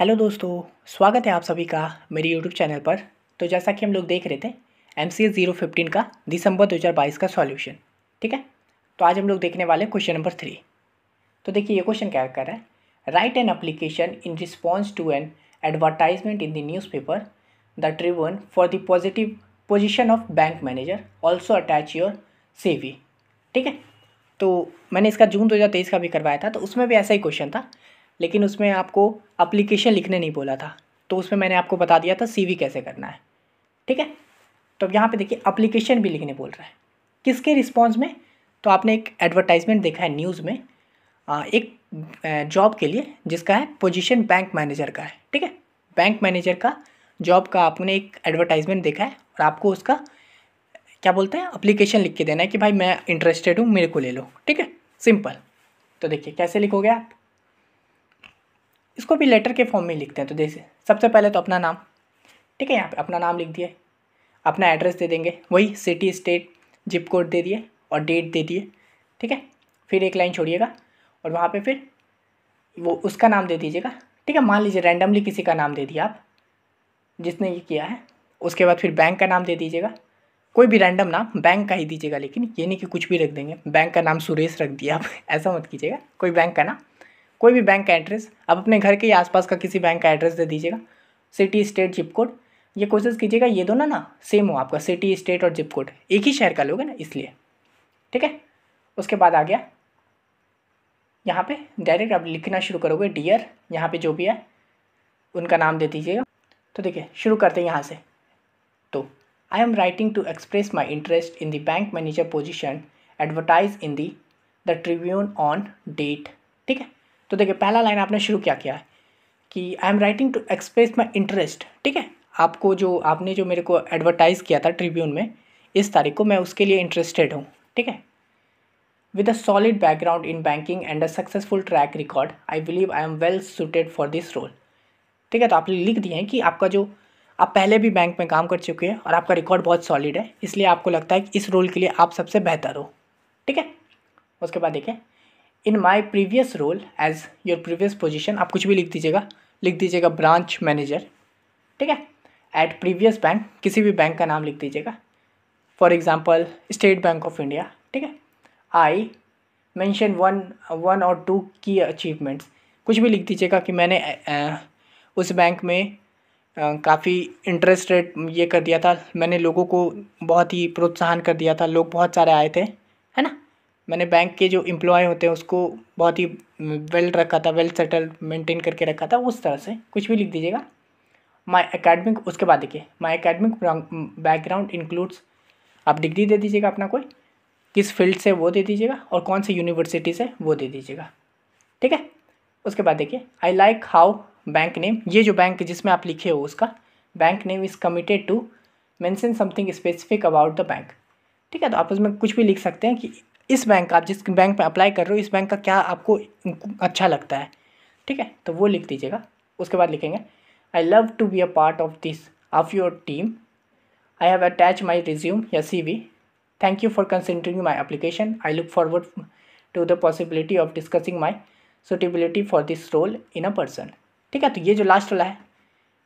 hello दोस्तों स्वागत है आप सभी का मेरे यूट्यूब चैनल पर तो जैसा कि हम लोग देख रहे थे M C S zero fifteen का दिसंबर दो हज़ार बाईस का सॉल्यूशन ठीक है तो आज हम लोग देखने वाले क्वेश्चन नंबर थ्री तो देखिए ये क्वेश्चन क्या कर रहा है write an application in response to an advertisement in the newspaper the Tribune for the positive position of bank manager also attach your CV ठीक है तो मैंने इसका जून दो हज़ार तेईस का भी करवाया था तो उसमें भी ऐसा ही क्वेश्चन था लेकिन उसमें आपको अप्लीकेशन लिखने नहीं बोला था तो उसमें मैंने आपको बता दिया था सी कैसे करना है ठीक है तो अब यहाँ पर देखिए अप्लीकेशन भी लिखने बोल रहा है किसके रिस्पॉन्स में तो आपने एक एडवर्टाइजमेंट देखा है न्यूज़ में एक जॉब के लिए जिसका है पोजीशन बैंक मैनेजर का है ठीक है बैंक मैनेजर का जॉब का आपने एक एडवर्टाइजमेंट देखा है और आपको उसका क्या बोलते हैं अप्लीकेशन लिख के देना है कि भाई मैं इंटरेस्टेड हूँ मेरे को ले लो ठीक है सिंपल तो देखिए कैसे लिखोगे आप इसको भी लेटर के फॉर्म में लिखते हैं तो जैसे सबसे पहले तो अपना नाम ठीक है यहाँ पे अपना नाम लिख दिए अपना एड्रेस दे देंगे वही सिटी स्टेट जिप कोड दे दिए और डेट दे दिए ठीक है फिर एक लाइन छोड़िएगा और वहाँ पे फिर वो उसका नाम दे दीजिएगा ठीक है मान लीजिए रैंडमली किसी का नाम दे दिया आप जिसने ये किया है उसके बाद फिर बैंक का नाम दे दीजिएगा कोई भी रैंडम नाम बैंक का ही दीजिएगा लेकिन ये नहीं कि कुछ भी रख देंगे बैंक का नाम सुरेश रख दिया आप ऐसा मत कीजिएगा कोई बैंक का नाम कोई भी बैंक का एड्रेस आप अपने घर के आसपास का किसी बैंक का एड्रेस दे दीजिएगा सिटी स्टेट जिप कोड ये कोशिश कीजिएगा ये दोनों ना सेम हो आपका सिटी स्टेट और जिप कोड एक ही शहर का लोगे ना इसलिए ठीक है उसके बाद आ गया यहाँ पे डायरेक्ट आप लिखना शुरू करोगे डियर यहाँ पे जो भी है उनका नाम दे दीजिएगा तो देखिए शुरू करते हैं यहाँ से तो I am writing to express my interest in the bank manager position advertise in the the Tribune on date ठीक है तो देखिए पहला लाइन आपने शुरू क्या किया है कि I am writing to express my interest ठीक है आपको जो आपने जो मेरे को एडवर्टाइज़ किया था ट्रिब्यून में इस तारीख को मैं उसके लिए इंटरेस्टेड हूँ ठीक है with a solid background in banking and a successful track record I believe I am well suited for this role ठीक है तो आपने लिख दिए हैं कि आपका जो आप पहले भी बैंक में काम कर चुके हैं और आपका रिकॉर्ड बहुत सॉलिड है इसलिए आपको लगता है कि इस रोल के लिए आप सबसे बेहतर हो ठीक है उसके बाद देखें in my previous role as your previous position आप कुछ भी लिख दीजिएगा लिख दीजिएगा ब्रांच मैनेजर ठीक है एट प्रीवियस बैंक किसी भी बैंक का नाम लिख दीजिएगा for example State Bank of India ठीक है आई मैंशन वन वन और टू की अचीवमेंट्स कुछ भी लिख दीजिएगा कि मैंने आ, उस बैंक में काफ़ी इंटरेस्ट रेट ये कर दिया था मैंने लोगों को बहुत ही प्रोत्साहन कर दिया था लोग बहुत सारे आए थे मैंने बैंक के जो इम्प्लॉय होते हैं उसको बहुत ही वेल रखा था वेल सेटल मेंटेन करके रखा था उस तरह से कुछ भी लिख दीजिएगा माई अकेडमिक उसके बाद देखिए माई अकेडमिक बैकग्राउंड इंक्लूड्स आप डिग्री दे दीजिएगा अपना कोई किस फील्ड से वो दे दीजिएगा और कौन सी यूनिवर्सिटी से वो दे दीजिएगा ठीक है उसके बाद देखिए I like how bank name ये जो बैंक जिसमें आप लिखे हो उसका bank name is committed to mention something specific about the bank ठीक है तो आप उसमें कुछ भी लिख सकते हैं कि इस बैंक का आप जिस बैंक में अप्लाई कर रहे हो इस बैंक का क्या आपको अच्छा लगता है ठीक है तो वो लिख दीजिएगा उसके बाद लिखेंगे I love to be a part of this of your team I have attach my resume या C V thank you for considering my application I look forward to the possibility of discussing my suitability for this role in a person ठीक है तो ये जो last वाला है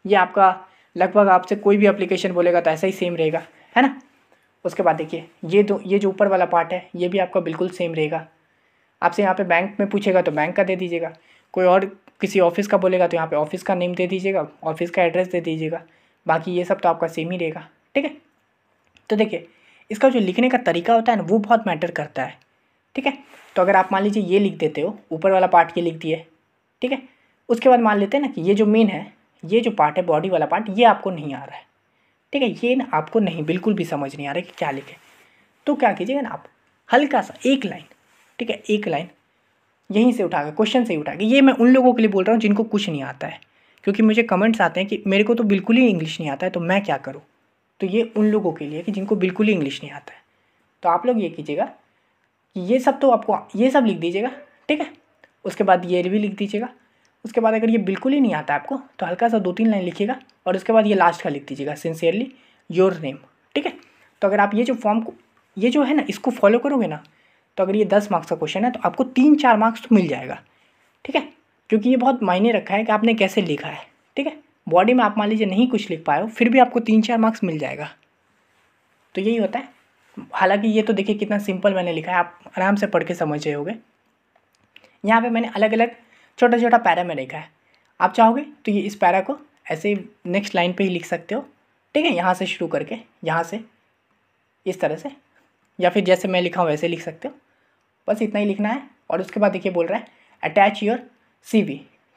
ये आपका लगभग आपसे कोई भी अप्लीकेशन बोलेगा तो ऐसा ही सेम रहेगा है ना उसके बाद देखिए ये दो ये जो ऊपर वाला पार्ट है ये भी आपका बिल्कुल सेम रहेगा आपसे यहाँ पे बैंक में पूछेगा तो बैंक का दे दीजिएगा कोई और किसी ऑफिस का बोलेगा तो यहाँ पे ऑफिस का नेम दे दीजिएगा ऑफिस का एड्रेस दे दीजिएगा बाकी ये सब तो आपका सेम ही रहेगा ठीक है तो देखिए इसका जो लिखने का तरीका होता है ना वो बहुत मैटर करता है ठीक है तो अगर आप मान लीजिए ये लिख देते हो ऊपर वाला पार्ट ये लिख दिए ठीक है उसके बाद मान लेते हैं ना कि ये जो मेन है ये जो पार्ट है बॉडी वाला पार्ट ये आपको नहीं आ रहा है ठीक है ये ना आपको नहीं बिल्कुल भी समझ नहीं आ रहा कि क्या लिखे तो क्या कीजिएगा ना आप हल्का सा एक लाइन ठीक है एक लाइन यहीं से उठा के क्वेश्चन से ही उठा के ये मैं उन लोगों के लिए बोल रहा हूँ जिनको कुछ नहीं आता है क्योंकि मुझे कमेंट्स आते हैं कि मेरे को तो बिल्कुल ही इंग्लिश नहीं आता है तो मैं क्या करूँ तो ये उन लोगों के लिए कि जिनको बिल्कुल ही इंग्लिश नहीं आता है तो आप लोग ये कीजिएगा कि ये सब तो आपको ये सब लिख दीजिएगा ठीक है उसके बाद ये भी लिख दीजिएगा उसके बाद अगर ये बिल्कुल ही नहीं आता आपको तो हल्का सा दो तीन लाइन लिखिएगा और उसके बाद ये लास्ट का लिख दीजिएगा सिंसियरली योर नेम ठीक है तो अगर आप ये जो फॉर्म को ये जो है ना इसको फॉलो करोगे ना तो अगर ये दस मार्क्स का क्वेश्चन है तो आपको तीन चार मार्क्स तो मिल जाएगा ठीक है क्योंकि ये बहुत मायने रखा है कि आपने कैसे लिखा है ठीक है बॉडी में आप मान लीजिए नहीं कुछ लिख पाए हो फिर भी आपको तीन चार मार्क्स मिल जाएगा तो यही होता है हालांकि ये तो देखिए कितना सिंपल मैंने लिखा है आप आराम से पढ़ के समझ रहे गए यहाँ पर मैंने अलग अलग छोटा छोटा पैरा में लिखा है आप चाहोगे तो ये इस पैरा को ऐसे नेक्स्ट लाइन पे ही लिख सकते हो ठीक है यहाँ से शुरू करके यहाँ से इस तरह से या फिर जैसे मैं लिखा हूँ वैसे लिख सकते हो बस इतना ही लिखना है और उसके बाद देखिए बोल रहा है अटैच योर सी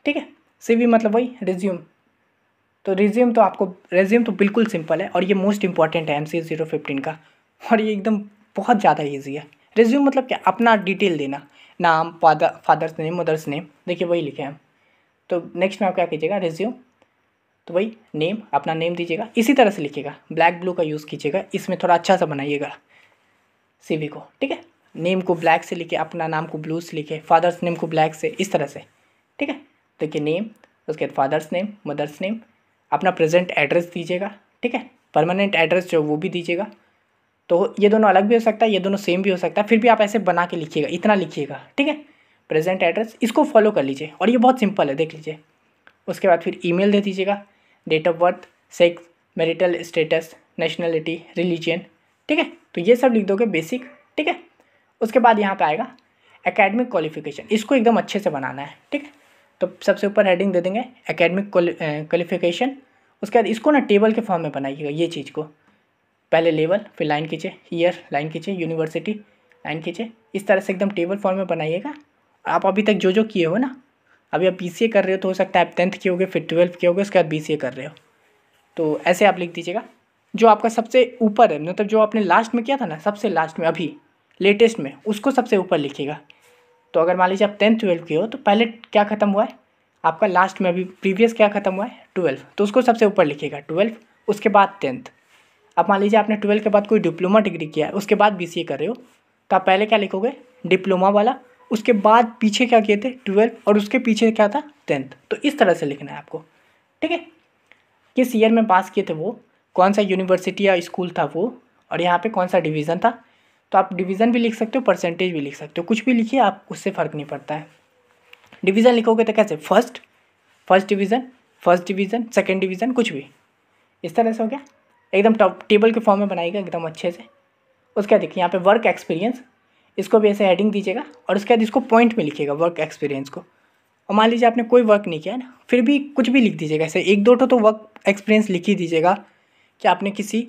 ठीक है सी मतलब वही रिज्यूम तो रिज्यूम तो आपको रिज्यूम तो बिल्कुल सिंपल है और ये मोस्ट इंपॉर्टेंट है एम सी ज़ीरो फिफ्टीन का और ये एकदम बहुत ज़्यादा ईजी है रेज्यूम मतलब क्या अपना डिटेल देना नाम father father's name mother's name देखिए वही लिखे हम तो नेक्स्ट में आप क्या कीजिएगा रेज्यूम तो वही नेम अपना नेम दीजिएगा इसी तरह से लिखिएगा ब्लैक ब्लू का यूज़ कीजिएगा इसमें थोड़ा अच्छा सा बनाइएगा सी को ठीक है नेम को ब्लैक से लिखे अपना नाम को ब्लू से लिखे फादर्स नेम को ब्लैक से इस तरह से ठीक है देखिए नेम उसके बाद फादर्स नेम मदर्स नेम अपना प्रेजेंट एड्रेस दीजिएगा ठीक है परमानेंट एड्रेस जो वो भी दीजिएगा तो ये दोनों अलग भी हो सकता है ये दोनों सेम भी हो सकता है फिर भी आप ऐसे बना के लिखिएगा इतना लिखिएगा ठीक है प्रेजेंट एड्रेस इसको फॉलो कर लीजिए और ये बहुत सिंपल है देख लीजिए उसके बाद फिर ई दे दीजिएगा date of birth sex marital status nationality religion ठीक है तो ये सब लिख दोगे बेसिक ठीक है उसके बाद यहाँ पर आएगा एकेडमिक क्वालिफिकेशन इसको एकदम अच्छे से बनाना है ठीक है तो सबसे ऊपर हेडिंग दे देंगे एकेडमिक क्वालिफिकेशन उसके बाद इसको ना टेबल के फॉर्म में बनाइएगा ये चीज़ को पहले लेवल फिर लाइन खींचे ईयर लाइन खींचे यूनिवर्सिटी लाइन खींचे इस तरह से एकदम टेबल फॉर्म में बनाइएगा आप अभी तक जो जो किए हो ना अभी आप बी कर रहे हो तो हो सकता है आप टेंथ किए होगे फिर ट्वेल्थ किए होगे उसके बाद बी कर रहे हो तो ऐसे आप लिख दीजिएगा जो आपका सबसे ऊपर है मतलब जो आपने लास्ट में किया था ना सबसे लास्ट में अभी लेटेस्ट में उसको सबसे ऊपर लिखिएगा तो अगर मान लीजिए आप टेंथ ट्वेल्थ के हो तो पहले क्या ख़त्म हुआ है आपका लास्ट में अभी प्रीवियस क्या ख़त्म हुआ है ट्वेल्व तो उसको सबसे ऊपर लिखिएगा ट्वेल्व उसके बाद टेंथ अब मान लीजिए आपने ट्वेल्थ के बाद कोई डिप्लोमा डिग्री किया है उसके बाद बी कर रहे हो तो आप पहले क्या लिखोगे डिप्लोमा वाला उसके बाद पीछे क्या किए थे ट्वेल्थ और उसके पीछे क्या था टेंथ तो इस तरह से लिखना है आपको ठीक है किस ईयर में पास किए थे वो कौन सा यूनिवर्सिटी या स्कूल था वो और यहाँ पे कौन सा डिवीज़न था तो आप डिवीज़न भी लिख सकते हो परसेंटेज भी लिख सकते हो कुछ भी लिखिए आप उससे फ़र्क नहीं पड़ता है डिवीज़न लिखोगे तो कैसे first first division first division second division कुछ भी इस तरह से हो गया एकदम टेबल के फॉर्म में बनाएगा एकदम अच्छे से उसके बाद देखिए यहाँ पे वर्क एक्सपीरियंस इसको भी ऐसे हेडिंग दीजिएगा और उसके बाद इसको पॉइंट में लिखिएगा वर्क एक्सपीरियंस को और मान लीजिए आपने कोई वर्क नहीं किया है ना फिर भी कुछ भी लिख दीजिएगा ऐसे एक दो तो वर्क एक्सपीरियंस लिख ही दीजिएगा कि आपने किसी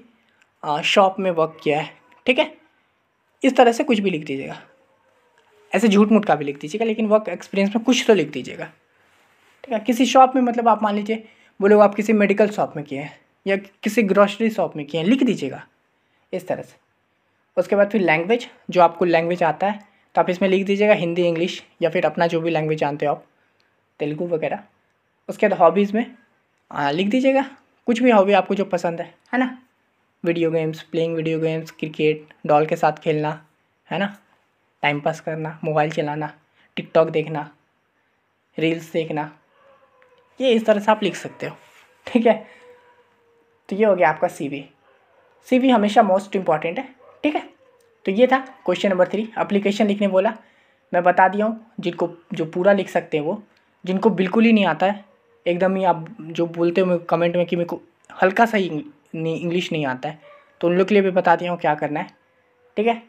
शॉप में वर्क किया है ठीक है इस तरह से कुछ भी लिख दीजिएगा ऐसे झूठ मूठ का भी लिख दीजिएगा लेकिन वर्क एक्सपीरियंस में कुछ तो लिख दीजिएगा ठीक है किसी शॉप में मतलब आप मान लीजिए वो आप किसी मेडिकल शॉप में किए हैं या किसी ग्रॉसरी शॉप में किए हैं लिख दीजिएगा इस तरह से उसके बाद फिर लैंग्वेज जो आपको लैंग्वेज आता है तो आप इसमें लिख दीजिएगा हिंदी इंग्लिश या फिर अपना जो भी लैंग्वेज जानते हो आप तेलुगू वगैरह उसके बाद हॉबीज़ में आ, लिख दीजिएगा कुछ भी हॉबी आपको जो पसंद है है ना video games playing video games cricket doll के साथ खेलना है ना टाइम पास करना मोबाइल चलाना टिकटॉक देखना रील्स देखना ये इस तरह से आप लिख सकते हो ठीक है तो ये हो गया आपका सीवी सीवी हमेशा मोस्ट इम्पॉर्टेंट है ठीक है तो ये था क्वेश्चन नंबर थ्री अप्लीकेशन लिखने बोला मैं बता दिया हूँ जिनको जो पूरा लिख सकते हैं वो जिनको बिल्कुल ही नहीं आता है एकदम ही आप जो बोलते हो कमेंट में कि मेरे को हल्का सा ही इंग्लिश नहीं आता है तो उन लोग के लिए भी बता दिया हूँ क्या करना है ठीक है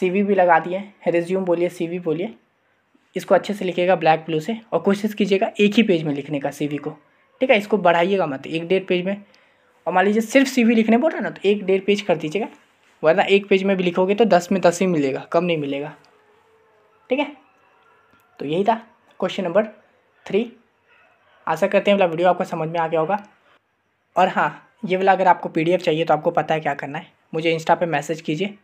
सीवी भी लगा दिए रेज्यूम बोलिए सीवी बोलिए इसको अच्छे से लिखिएगा ब्लैक ब्लू से और कोशिश कीजिएगा एक ही पेज में लिखने का सीवी को ठीक है इसको बढ़ाइएगा मत एक डेढ़ पेज में और मान लीजिए सिर्फ सीवी लिखने बोल रहा ना तो एक डेढ़ पेज कर दीजिएगा वरना एक पेज में भी लिखोगे तो दस में दस ही मिलेगा कम नहीं मिलेगा ठीक है तो यही था क्वेश्चन नंबर थ्री आशा करते हैं वाला वीडियो आपको समझ में आ गया होगा और हाँ ये वाला अगर आपको पीडीएफ चाहिए तो आपको पता है क्या करना है मुझे इंस्टा पे मैसेज कीजिए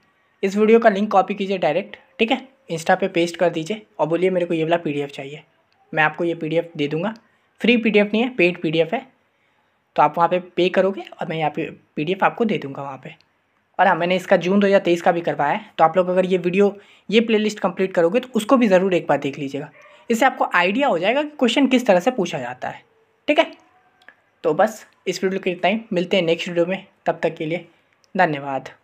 इस वीडियो का लिंक कॉपी कीजिए डायरेक्ट ठीक है इंस्टा पे पेस्ट कर दीजिए और बोलिए मेरे को ये वाला पीडीएफ चाहिए मैं आपको ये पीडीएफ दे दूँगा फ्री पीडीएफ नहीं है पेड पीडीएफ है तो आप वहाँ पे पे करोगे और मैं यहाँ पे पीडीएफ आपको दे दूँगा वहाँ पे और हाँ मैंने इसका जून 2023 का भी करवाया है तो आप लोग अगर ये वीडियो ये लिस्ट कंप्लीट करोगे तो उसको भी ज़रूर एक बार देख लीजिएगा इससे आपको आइडिया हो जाएगा कि क्वेश्चन किस तरह से पूछा जाता है ठीक है तो बस इस वीडियो के इतना ही मिलते हैं नेक्स्ट वीडियो में तब तक के लिए धन्यवाद